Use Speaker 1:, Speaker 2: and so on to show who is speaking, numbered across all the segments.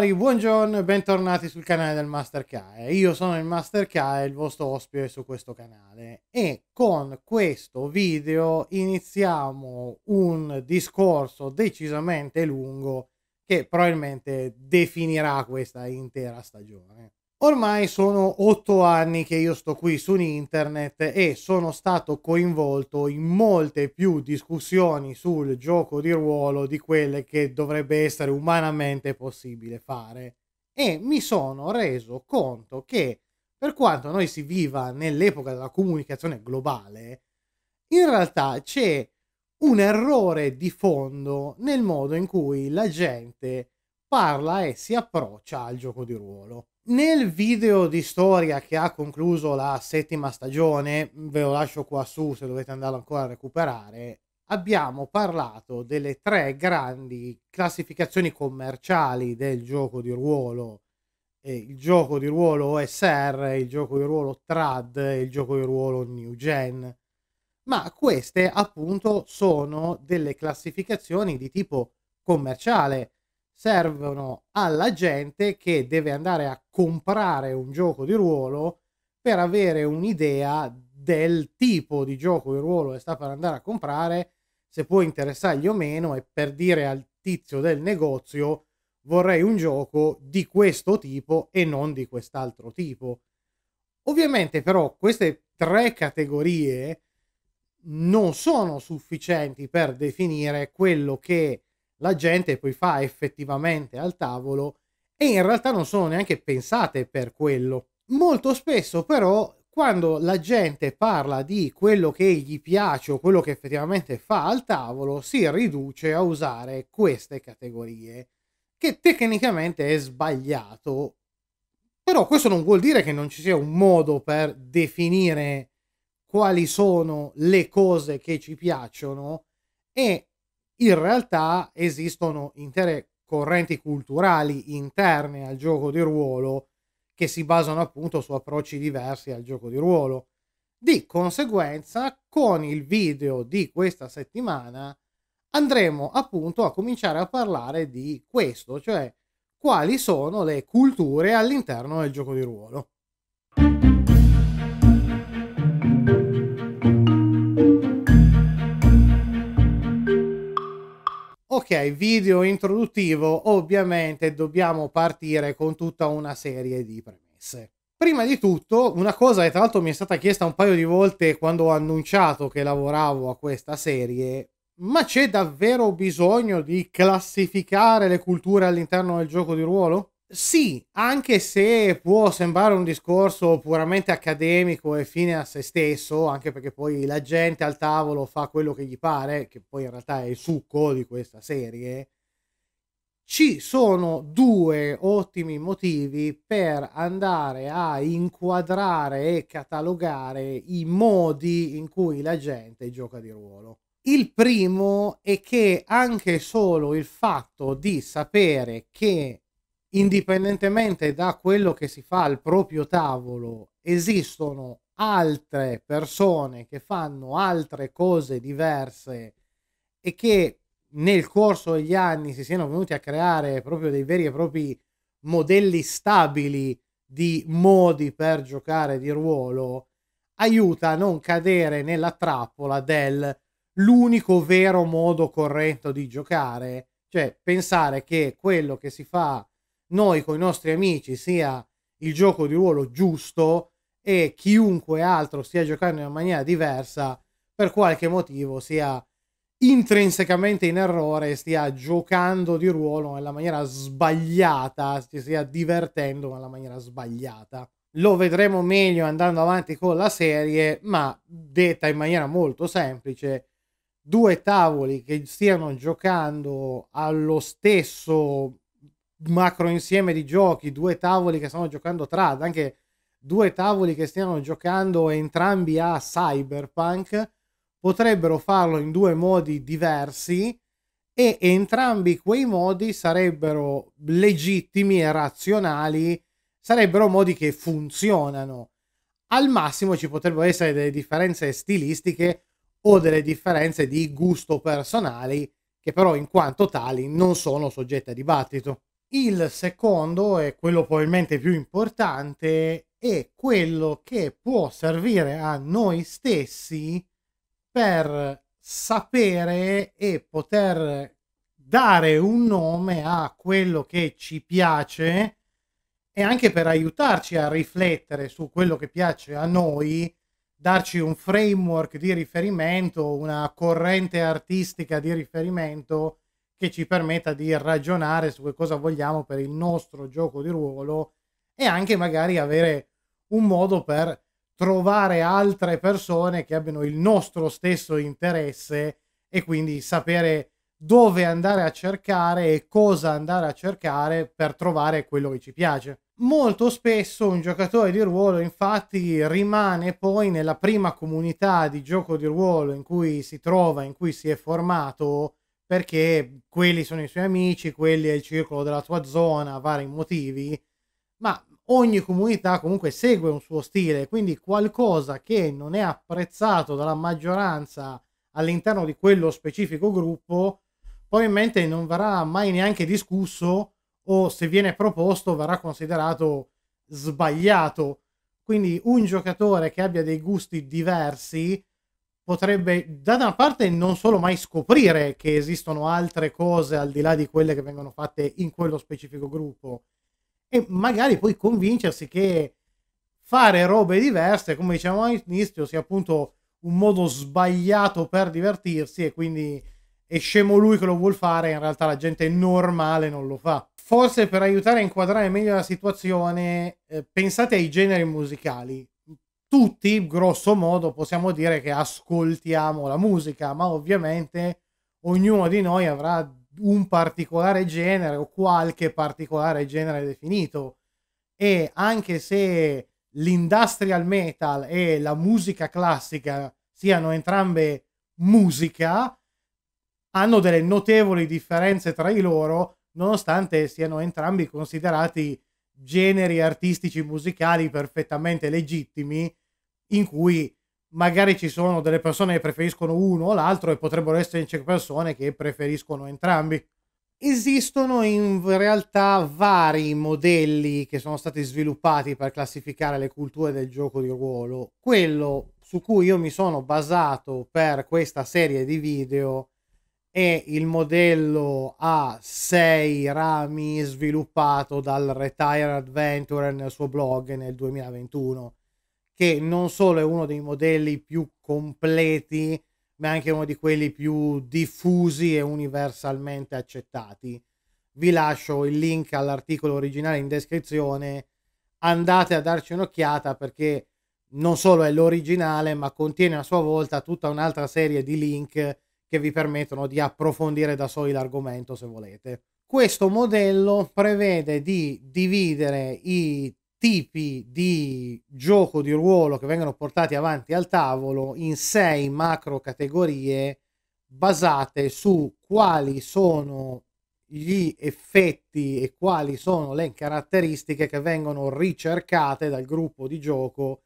Speaker 1: signori, buongiorno e bentornati sul canale del Master K. Io sono il Master K, il vostro ospite su questo canale e con questo video iniziamo un discorso decisamente lungo che probabilmente definirà questa intera stagione. Ormai sono otto anni che io sto qui su internet e sono stato coinvolto in molte più discussioni sul gioco di ruolo di quelle che dovrebbe essere umanamente possibile fare. E mi sono reso conto che, per quanto noi si viva nell'epoca della comunicazione globale, in realtà c'è un errore di fondo nel modo in cui la gente parla e si approccia al gioco di ruolo. Nel video di storia che ha concluso la settima stagione, ve lo lascio qua su se dovete andarlo ancora a recuperare, abbiamo parlato delle tre grandi classificazioni commerciali del gioco di ruolo. Eh, il gioco di ruolo OSR, il gioco di ruolo TRAD e il gioco di ruolo New Gen. Ma queste appunto sono delle classificazioni di tipo commerciale servono alla gente che deve andare a comprare un gioco di ruolo per avere un'idea del tipo di gioco di ruolo che sta per andare a comprare, se può interessargli o meno, e per dire al tizio del negozio vorrei un gioco di questo tipo e non di quest'altro tipo. Ovviamente però queste tre categorie non sono sufficienti per definire quello che la gente poi fa effettivamente al tavolo e in realtà non sono neanche pensate per quello. Molto spesso però quando la gente parla di quello che gli piace o quello che effettivamente fa al tavolo, si riduce a usare queste categorie, che tecnicamente è sbagliato. Però questo non vuol dire che non ci sia un modo per definire quali sono le cose che ci piacciono e in realtà esistono intere correnti culturali interne al gioco di ruolo che si basano appunto su approcci diversi al gioco di ruolo. Di conseguenza, con il video di questa settimana andremo appunto a cominciare a parlare di questo, cioè quali sono le culture all'interno del gioco di ruolo. Ok, video introduttivo, ovviamente dobbiamo partire con tutta una serie di premesse. Prima di tutto, una cosa che tra l'altro mi è stata chiesta un paio di volte quando ho annunciato che lavoravo a questa serie, ma c'è davvero bisogno di classificare le culture all'interno del gioco di ruolo? Sì, anche se può sembrare un discorso puramente accademico e fine a se stesso, anche perché poi la gente al tavolo fa quello che gli pare, che poi in realtà è il succo di questa serie, ci sono due ottimi motivi per andare a inquadrare e catalogare i modi in cui la gente gioca di ruolo. Il primo è che anche solo il fatto di sapere che indipendentemente da quello che si fa al proprio tavolo, esistono altre persone che fanno altre cose diverse e che nel corso degli anni si siano venuti a creare proprio dei veri e propri modelli stabili di modi per giocare di ruolo, aiuta a non cadere nella trappola del l'unico vero modo corretto di giocare, cioè pensare che quello che si fa noi con i nostri amici sia il gioco di ruolo giusto e chiunque altro stia giocando in una maniera diversa per qualche motivo sia intrinsecamente in errore stia giocando di ruolo nella maniera sbagliata si stia divertendo nella maniera sbagliata lo vedremo meglio andando avanti con la serie ma detta in maniera molto semplice due tavoli che stiano giocando allo stesso macro insieme di giochi, due tavoli che stanno giocando trad, anche due tavoli che stiano giocando entrambi a cyberpunk, potrebbero farlo in due modi diversi e entrambi quei modi sarebbero legittimi e razionali, sarebbero modi che funzionano. Al massimo ci potrebbero essere delle differenze stilistiche o delle differenze di gusto personali che però in quanto tali non sono soggette a dibattito. Il secondo, e quello probabilmente più importante, è quello che può servire a noi stessi per sapere e poter dare un nome a quello che ci piace e anche per aiutarci a riflettere su quello che piace a noi, darci un framework di riferimento, una corrente artistica di riferimento che ci permetta di ragionare su che cosa vogliamo per il nostro gioco di ruolo e anche magari avere un modo per trovare altre persone che abbiano il nostro stesso interesse e quindi sapere dove andare a cercare e cosa andare a cercare per trovare quello che ci piace. Molto spesso un giocatore di ruolo infatti rimane poi nella prima comunità di gioco di ruolo in cui si trova, in cui si è formato perché quelli sono i suoi amici, quelli è il circolo della tua zona, vari motivi, ma ogni comunità comunque segue un suo stile, quindi qualcosa che non è apprezzato dalla maggioranza all'interno di quello specifico gruppo, probabilmente non verrà mai neanche discusso o se viene proposto verrà considerato sbagliato. Quindi un giocatore che abbia dei gusti diversi potrebbe da una parte non solo mai scoprire che esistono altre cose al di là di quelle che vengono fatte in quello specifico gruppo e magari poi convincersi che fare robe diverse, come dicevamo all'inizio, sia appunto un modo sbagliato per divertirsi e quindi è scemo lui che lo vuol fare, in realtà la gente normale non lo fa. Forse per aiutare a inquadrare meglio la situazione, eh, pensate ai generi musicali tutti, grosso modo, possiamo dire che ascoltiamo la musica, ma ovviamente ognuno di noi avrà un particolare genere o qualche particolare genere definito. E anche se l'industrial metal e la musica classica siano entrambe musica, hanno delle notevoli differenze tra di loro, nonostante siano entrambi considerati generi artistici musicali perfettamente legittimi in cui magari ci sono delle persone che preferiscono uno o l'altro e potrebbero esserci persone che preferiscono entrambi. Esistono in realtà vari modelli che sono stati sviluppati per classificare le culture del gioco di ruolo. Quello su cui io mi sono basato per questa serie di video è il modello a sei rami sviluppato dal Retire Adventurer nel suo blog nel 2021 che non solo è uno dei modelli più completi, ma anche uno di quelli più diffusi e universalmente accettati. Vi lascio il link all'articolo originale in descrizione. Andate a darci un'occhiata perché non solo è l'originale, ma contiene a sua volta tutta un'altra serie di link che vi permettono di approfondire da soli l'argomento se volete. Questo modello prevede di dividere i tipi di gioco di ruolo che vengono portati avanti al tavolo in sei macro categorie basate su quali sono gli effetti e quali sono le caratteristiche che vengono ricercate dal gruppo di gioco,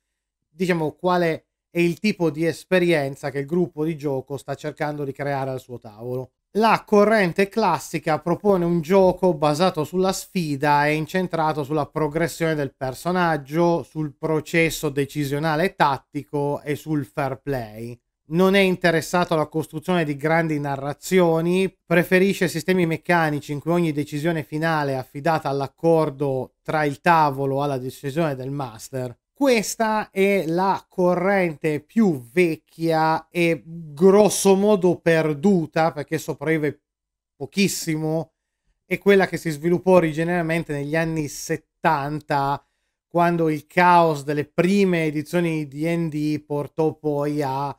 Speaker 1: diciamo quale è il tipo di esperienza che il gruppo di gioco sta cercando di creare al suo tavolo. La corrente classica propone un gioco basato sulla sfida e incentrato sulla progressione del personaggio, sul processo decisionale tattico e sul fair play. Non è interessato alla costruzione di grandi narrazioni, preferisce sistemi meccanici in cui ogni decisione finale è affidata all'accordo tra il tavolo alla decisione del master. Questa è la corrente più vecchia e grossomodo perduta perché sopravvive pochissimo. È quella che si sviluppò originariamente negli anni 70 quando il caos delle prime edizioni di D&D portò poi a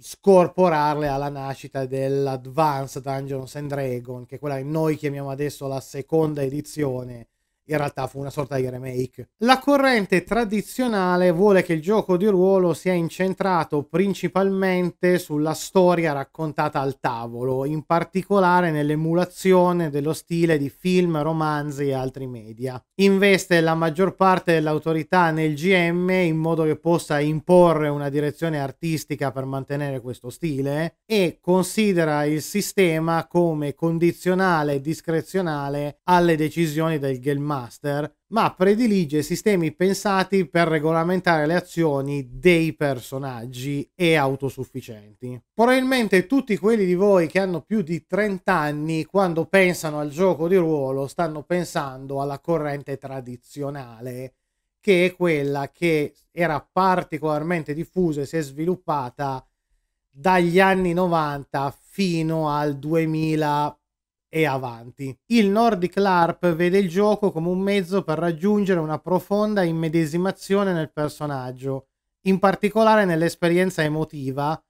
Speaker 1: scorporarle alla nascita dell'Advanced Dungeons and Dragons, che è quella che noi chiamiamo adesso la seconda edizione, in realtà fu una sorta di remake. La corrente tradizionale vuole che il gioco di ruolo sia incentrato principalmente sulla storia raccontata al tavolo, in particolare nell'emulazione dello stile di film, romanzi e altri media. Investe la maggior parte dell'autorità nel GM in modo che possa imporre una direzione artistica per mantenere questo stile e considera il sistema come condizionale e discrezionale alle decisioni del game master, ma predilige sistemi pensati per regolamentare le azioni dei personaggi e autosufficienti. Probabilmente tutti quelli di voi che hanno più di 30 anni, quando pensano al gioco di ruolo, stanno pensando alla corrente tradizionale, che è quella che era particolarmente diffusa e si è sviluppata dagli anni 90 fino al 2000 e avanti. Il Nordic LARP vede il gioco come un mezzo per raggiungere una profonda immedesimazione nel personaggio, in particolare nell'esperienza emotiva,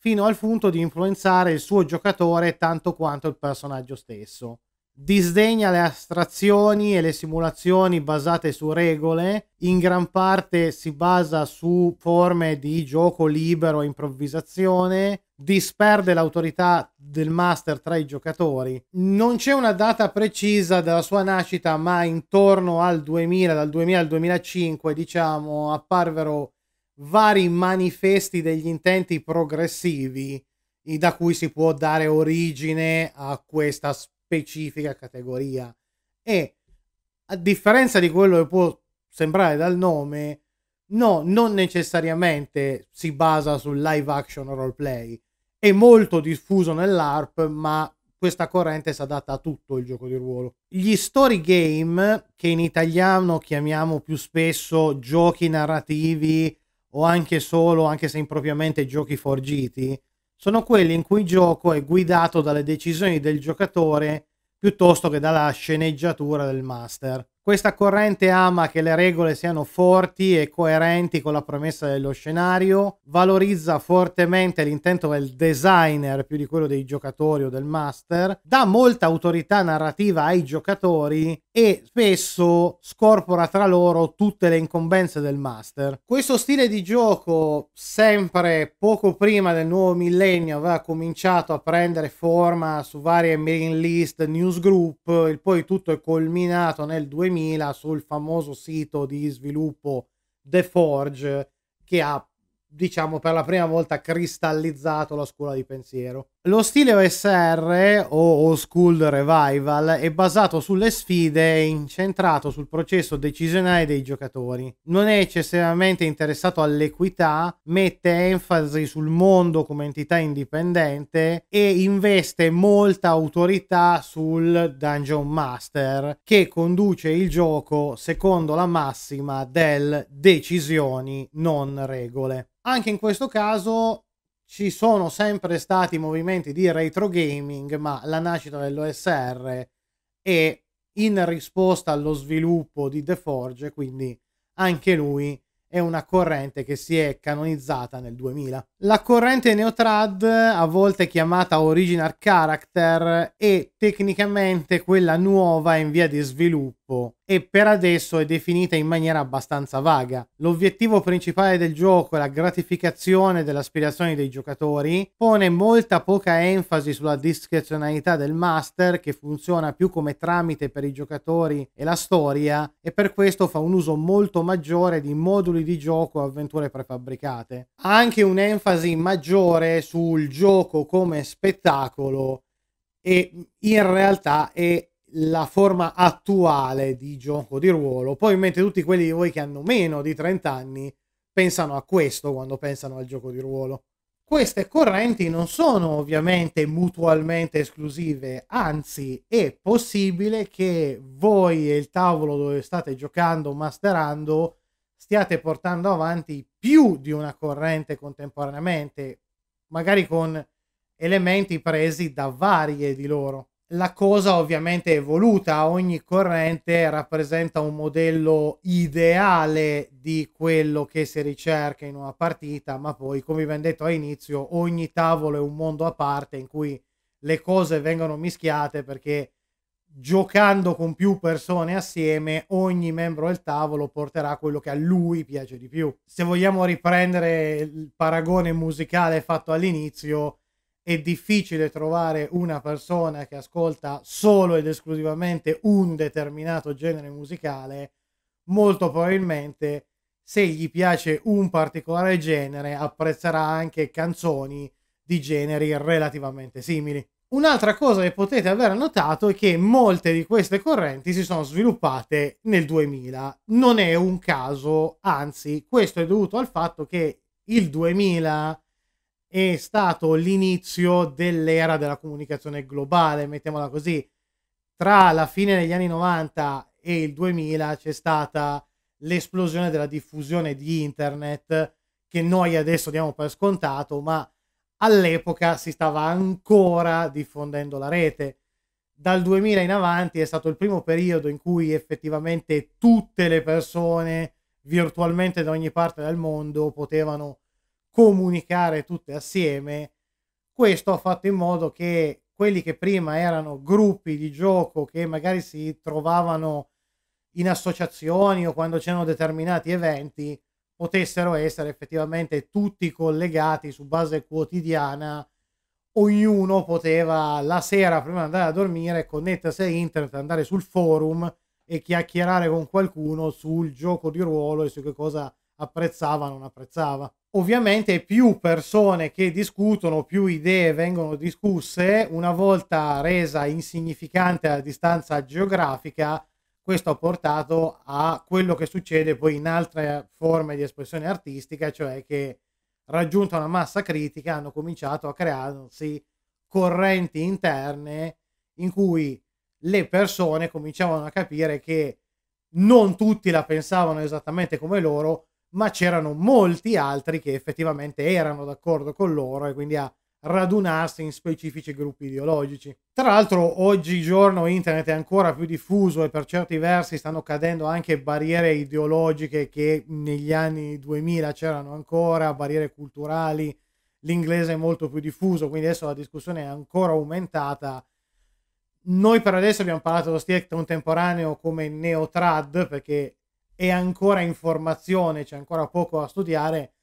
Speaker 1: fino al punto di influenzare il suo giocatore tanto quanto il personaggio stesso disdegna le astrazioni e le simulazioni basate su regole, in gran parte si basa su forme di gioco libero e improvvisazione, disperde l'autorità del master tra i giocatori. Non c'è una data precisa della sua nascita, ma intorno al 2000, dal 2000 al 2005, diciamo, apparvero vari manifesti degli intenti progressivi da cui si può dare origine a questa specie specifica categoria e a differenza di quello che può sembrare dal nome, no, non necessariamente si basa sul live action roleplay. È molto diffuso nell'ARP, ma questa corrente si adatta a tutto il gioco di ruolo. Gli story game, che in italiano chiamiamo più spesso giochi narrativi o anche solo, anche se impropriamente, giochi forgiti, sono quelli in cui il gioco è guidato dalle decisioni del giocatore piuttosto che dalla sceneggiatura del master. Questa corrente ama che le regole siano forti e coerenti con la promessa dello scenario, valorizza fortemente l'intento del designer più di quello dei giocatori o del master, dà molta autorità narrativa ai giocatori e spesso scorpora tra loro tutte le incombenze del master. Questo stile di gioco, sempre poco prima del nuovo millennio, aveva cominciato a prendere forma su varie mailing list, newsgroup, e poi tutto è culminato nel 2000 2000 sul famoso sito di sviluppo The Forge che ha, diciamo, per la prima volta cristallizzato la scuola di pensiero. Lo stile OSR o Old School Revival è basato sulle sfide e incentrato sul processo decisionale dei giocatori. Non è eccessivamente interessato all'equità, mette enfasi sul mondo come entità indipendente e investe molta autorità sul Dungeon Master che conduce il gioco secondo la massima del decisioni non regole. Anche in questo caso ci sono sempre stati movimenti di retro gaming, ma la nascita dell'OSR è in risposta allo sviluppo di The Forge, quindi anche lui è una corrente che si è canonizzata nel 2000. La corrente Neotrad, a volte chiamata Original Character, è tecnicamente quella nuova in via di sviluppo gruppo e per adesso è definita in maniera abbastanza vaga. L'obiettivo principale del gioco è la gratificazione delle aspirazioni dei giocatori, pone molta poca enfasi sulla discrezionalità del master che funziona più come tramite per i giocatori e la storia e per questo fa un uso molto maggiore di moduli di gioco e avventure prefabbricate. Ha anche un'enfasi maggiore sul gioco come spettacolo e in realtà è la forma attuale di gioco di ruolo. Poi mentre tutti quelli di voi che hanno meno di 30 anni pensano a questo quando pensano al gioco di ruolo. Queste correnti non sono ovviamente mutualmente esclusive, anzi è possibile che voi e il tavolo dove state giocando, masterando, stiate portando avanti più di una corrente contemporaneamente, magari con elementi presi da varie di loro. La cosa ovviamente è evoluta, ogni corrente rappresenta un modello ideale di quello che si ricerca in una partita, ma poi, come vi ho detto all'inizio, ogni tavolo è un mondo a parte in cui le cose vengono mischiate perché giocando con più persone assieme, ogni membro del tavolo porterà quello che a lui piace di più. Se vogliamo riprendere il paragone musicale fatto all'inizio, è difficile trovare una persona che ascolta solo ed esclusivamente un determinato genere musicale, molto probabilmente se gli piace un particolare genere apprezzerà anche canzoni di generi relativamente simili. Un'altra cosa che potete aver notato è che molte di queste correnti si sono sviluppate nel 2000. Non è un caso, anzi questo è dovuto al fatto che il 2000 è stato l'inizio dell'era della comunicazione globale, mettiamola così. Tra la fine degli anni 90 e il 2000 c'è stata l'esplosione della diffusione di internet che noi adesso diamo per scontato, ma all'epoca si stava ancora diffondendo la rete. Dal 2000 in avanti è stato il primo periodo in cui effettivamente tutte le persone virtualmente da ogni parte del mondo potevano comunicare tutte assieme. Questo ha fatto in modo che quelli che prima erano gruppi di gioco che magari si trovavano in associazioni o quando c'erano determinati eventi potessero essere effettivamente tutti collegati su base quotidiana. Ognuno poteva la sera prima di andare a dormire connettersi a internet, andare sul forum e chiacchierare con qualcuno sul gioco di ruolo e su che cosa apprezzava o non apprezzava ovviamente più persone che discutono, più idee vengono discusse, una volta resa insignificante la distanza geografica, questo ha portato a quello che succede poi in altre forme di espressione artistica, cioè che raggiunta una massa critica hanno cominciato a crearsi correnti interne in cui le persone cominciavano a capire che non tutti la pensavano esattamente come loro, ma c'erano molti altri che effettivamente erano d'accordo con loro e quindi a radunarsi in specifici gruppi ideologici. Tra l'altro oggigiorno internet è ancora più diffuso e per certi versi stanno cadendo anche barriere ideologiche che negli anni 2000 c'erano ancora, barriere culturali, l'inglese è molto più diffuso, quindi adesso la discussione è ancora aumentata. Noi per adesso abbiamo parlato dello stile contemporaneo come neotrad perché è ancora in formazione, c'è ancora poco da studiare,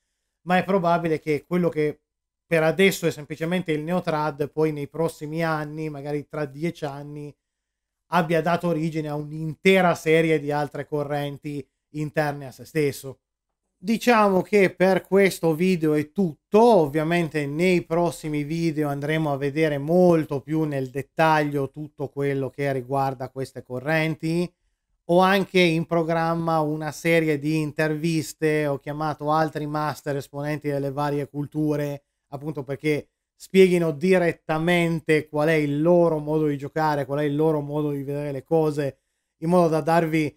Speaker 1: ma è probabile che quello che per adesso è semplicemente il neotrad, poi nei prossimi anni, magari tra dieci anni, abbia dato origine a un'intera serie di altre correnti interne a se stesso. Diciamo che per questo video è tutto, ovviamente nei prossimi video andremo a vedere molto più nel dettaglio tutto quello che riguarda queste correnti, ho anche in programma una serie di interviste, ho chiamato altri master esponenti delle varie culture, appunto perché spieghino direttamente qual è il loro modo di giocare, qual è il loro modo di vedere le cose, in modo da darvi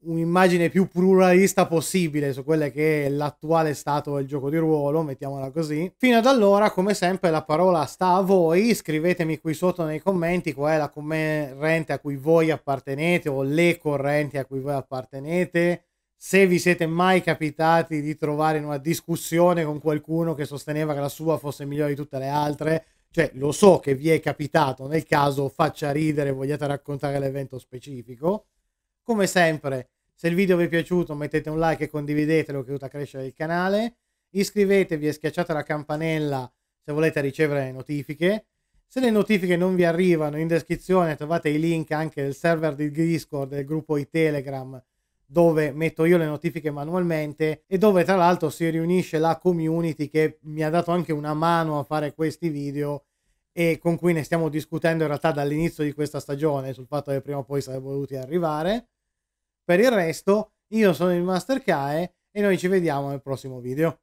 Speaker 1: un'immagine più pluralista possibile su quello che è l'attuale stato del gioco di ruolo, mettiamola così. Fino ad allora, come sempre, la parola sta a voi, scrivetemi qui sotto nei commenti qual è la corrente a cui voi appartenete o le correnti a cui voi appartenete. Se vi siete mai capitati di trovare in una discussione con qualcuno che sosteneva che la sua fosse migliore di tutte le altre, cioè lo so che vi è capitato, nel caso faccia ridere, vogliate raccontare l'evento specifico come sempre, se il video vi è piaciuto mettete un like e condividetelo che aiuta a crescere il canale. Iscrivetevi e schiacciate la campanella se volete ricevere notifiche. Se le notifiche non vi arrivano, in descrizione trovate i link anche del server di Discord, del gruppo di Telegram, dove metto io le notifiche manualmente e dove tra l'altro si riunisce la community che mi ha dato anche una mano a fare questi video e con cui ne stiamo discutendo in realtà dall'inizio di questa stagione sul fatto che prima o poi sarebbero voluti arrivare. Per il resto, io sono il Master Kae e noi ci vediamo nel prossimo video.